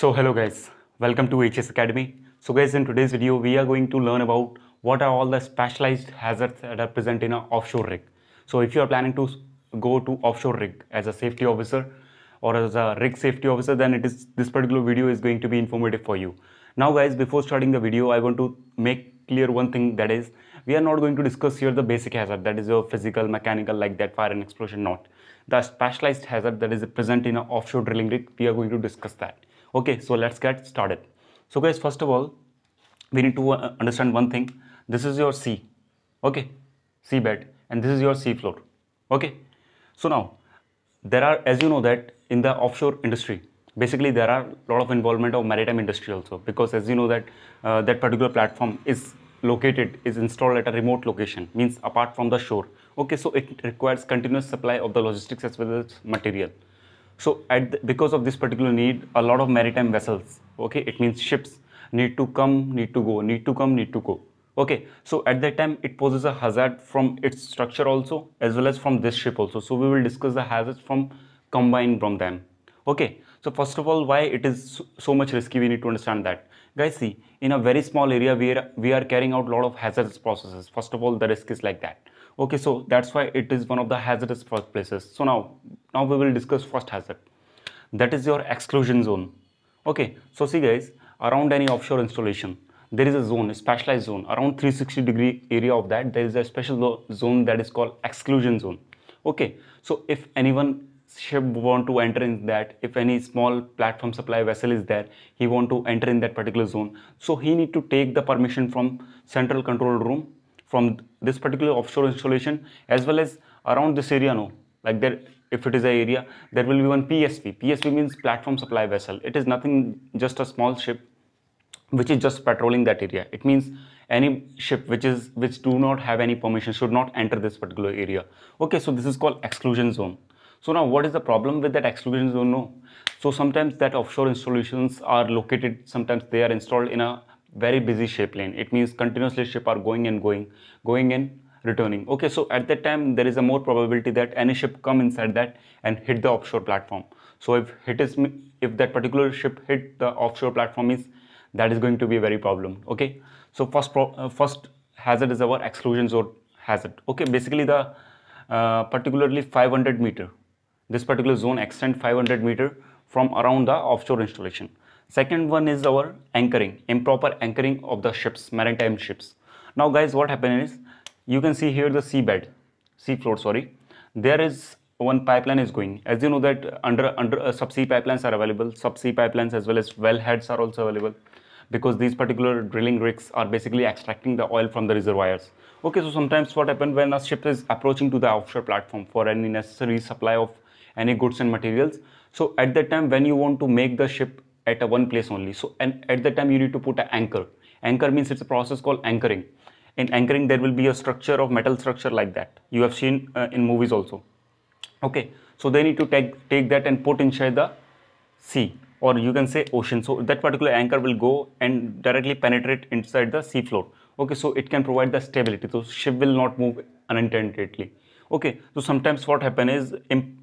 So hello guys, welcome to HS Academy. So guys in today's video we are going to learn about what are all the specialized hazards that are present in an offshore rig. So if you are planning to go to offshore rig as a safety officer or as a rig safety officer then it is this particular video is going to be informative for you. Now guys before starting the video I want to make clear one thing that is we are not going to discuss here the basic hazard that is your physical mechanical like that fire and explosion not the specialized hazard that is present in an offshore drilling rig we are going to discuss that okay so let's get started so guys first of all we need to uh, understand one thing this is your sea okay seabed and this is your seafloor okay so now there are as you know that in the offshore industry basically there are a lot of involvement of maritime industry also because as you know that uh, that particular platform is located is installed at a remote location means apart from the shore okay so it requires continuous supply of the logistics as well as material so the, because of this particular need, a lot of maritime vessels, okay, it means ships need to come, need to go, need to come, need to go. Okay, so at that time it poses a hazard from its structure also as well as from this ship also. So we will discuss the hazards from combined from them. Okay, so first of all, why it is so much risky, we need to understand that. Guys, see, in a very small area, we are, we are carrying out a lot of hazardous processes. First of all, the risk is like that. Okay, so that's why it is one of the hazardous places. So now, now we will discuss first hazard. That is your exclusion zone. Okay, so see guys, around any offshore installation, there is a zone, a specialized zone. Around 360 degree area of that, there is a special zone that is called exclusion zone. Okay, so if anyone ship want to enter in that if any small platform supply vessel is there he want to enter in that particular zone so he need to take the permission from central control room from this particular offshore installation as well as around this area no like there if it is a area there will be one psv psv means platform supply vessel it is nothing just a small ship which is just patrolling that area it means any ship which is which do not have any permission should not enter this particular area okay so this is called exclusion zone so now what is the problem with that exclusion zone? No. So sometimes that offshore installations are located, sometimes they are installed in a very busy ship lane. It means continuously ship are going and going, going and returning. Okay, so at that time there is a more probability that any ship come inside that and hit the offshore platform. So if hit is if that particular ship hit the offshore platform is, that is going to be a very problem. Okay, so first pro, uh, first hazard is our exclusion zone hazard. Okay, basically the uh, particularly 500 meter this particular zone extend 500 meter from around the offshore installation. Second one is our anchoring, improper anchoring of the ships, maritime ships. Now guys, what happened is, you can see here the seabed, seafloor, sorry. There is one pipeline is going. As you know that under, under uh, subsea pipelines are available, subsea pipelines as well as well heads are also available because these particular drilling rigs are basically extracting the oil from the reservoirs. Okay, so sometimes what happened when a ship is approaching to the offshore platform for any necessary supply of any goods and materials so at that time when you want to make the ship at a one place only so and at that time you need to put an anchor anchor means it's a process called anchoring in anchoring there will be a structure of metal structure like that you have seen uh, in movies also okay so they need to take take that and put inside the sea or you can say ocean so that particular anchor will go and directly penetrate inside the sea floor okay so it can provide the stability so ship will not move unintentionally okay so sometimes what happen is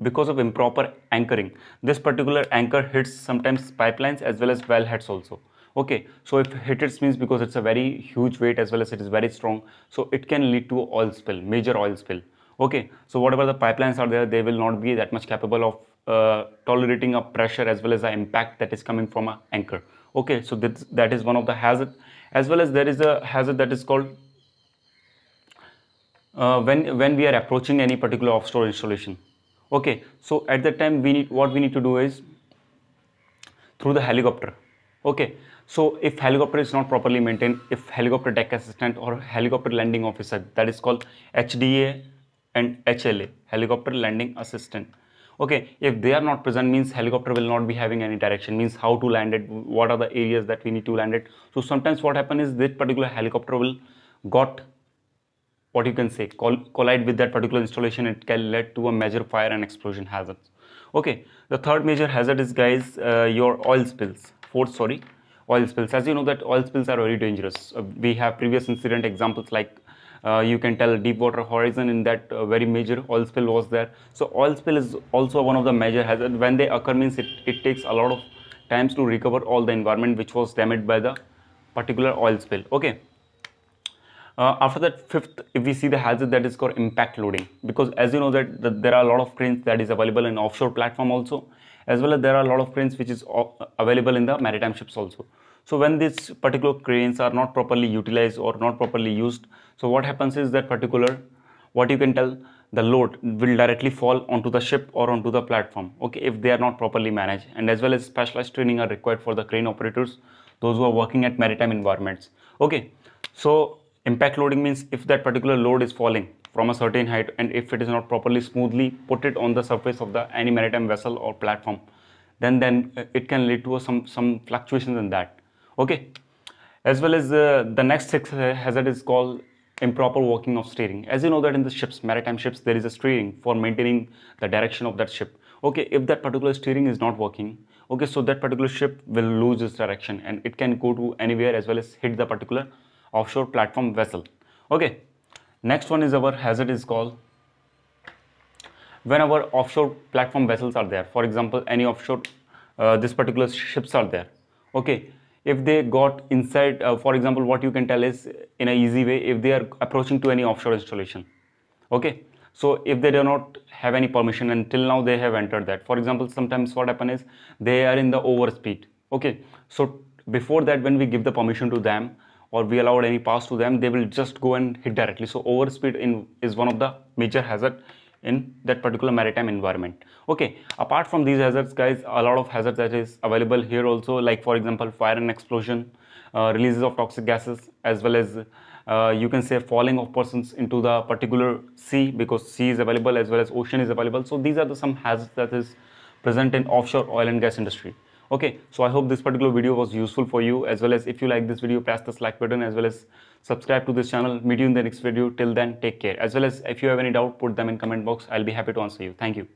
because of improper anchoring this particular anchor hits sometimes pipelines as well as well heads also okay so if hit it means because it's a very huge weight as well as it is very strong so it can lead to oil spill major oil spill okay so whatever the pipelines are there they will not be that much capable of uh, tolerating a pressure as well as the impact that is coming from an anchor okay so that is one of the hazard as well as there is a hazard that is called uh, when when we are approaching any particular offshore installation okay so at that time we need what we need to do is through the helicopter okay so if helicopter is not properly maintained if helicopter deck assistant or helicopter landing officer that is called hda and hla helicopter landing assistant okay if they are not present means helicopter will not be having any direction means how to land it what are the areas that we need to land it so sometimes what happen is this particular helicopter will got what you can say collide with that particular installation it can lead to a major fire and explosion hazard. okay the third major hazard is guys uh, your oil spills fourth sorry oil spills as you know that oil spills are very dangerous uh, we have previous incident examples like uh, you can tell deep water horizon in that uh, very major oil spill was there so oil spill is also one of the major hazard when they occur means it, it takes a lot of times to recover all the environment which was damaged by the particular oil spill okay uh, after that fifth, if we see the hazard that is called impact loading, because as you know that, that there are a lot of cranes that is available in offshore platform also, as well as there are a lot of cranes which is uh, available in the maritime ships also. So when these particular cranes are not properly utilized or not properly used, so what happens is that particular, what you can tell, the load will directly fall onto the ship or onto the platform, okay, if they are not properly managed. And as well as specialized training are required for the crane operators, those who are working at maritime environments, okay. So Impact loading means if that particular load is falling from a certain height and if it is not properly smoothly put it on the surface of the any maritime vessel or platform, then then uh, it can lead to some some fluctuations in that. Okay, as well as uh, the next uh, hazard is called improper working of steering. As you know that in the ships, maritime ships, there is a steering for maintaining the direction of that ship. Okay, if that particular steering is not working, okay so that particular ship will lose its direction and it can go to anywhere as well as hit the particular offshore platform vessel okay next one is our hazard is called our offshore platform vessels are there for example any offshore uh, this particular ships are there okay if they got inside uh, for example what you can tell is in an easy way if they are approaching to any offshore installation okay so if they do not have any permission until now they have entered that for example sometimes what happen is they are in the overspeed okay so before that when we give the permission to them or we allowed any pass to them they will just go and hit directly so overspeed in is one of the major hazard in that particular maritime environment okay apart from these hazards guys a lot of hazards that is available here also like for example fire and explosion uh, releases of toxic gases as well as uh, you can say falling of persons into the particular sea because sea is available as well as ocean is available so these are the some hazards that is present in offshore oil and gas industry okay so i hope this particular video was useful for you as well as if you like this video press the like button as well as subscribe to this channel meet you in the next video till then take care as well as if you have any doubt put them in comment box i'll be happy to answer you thank you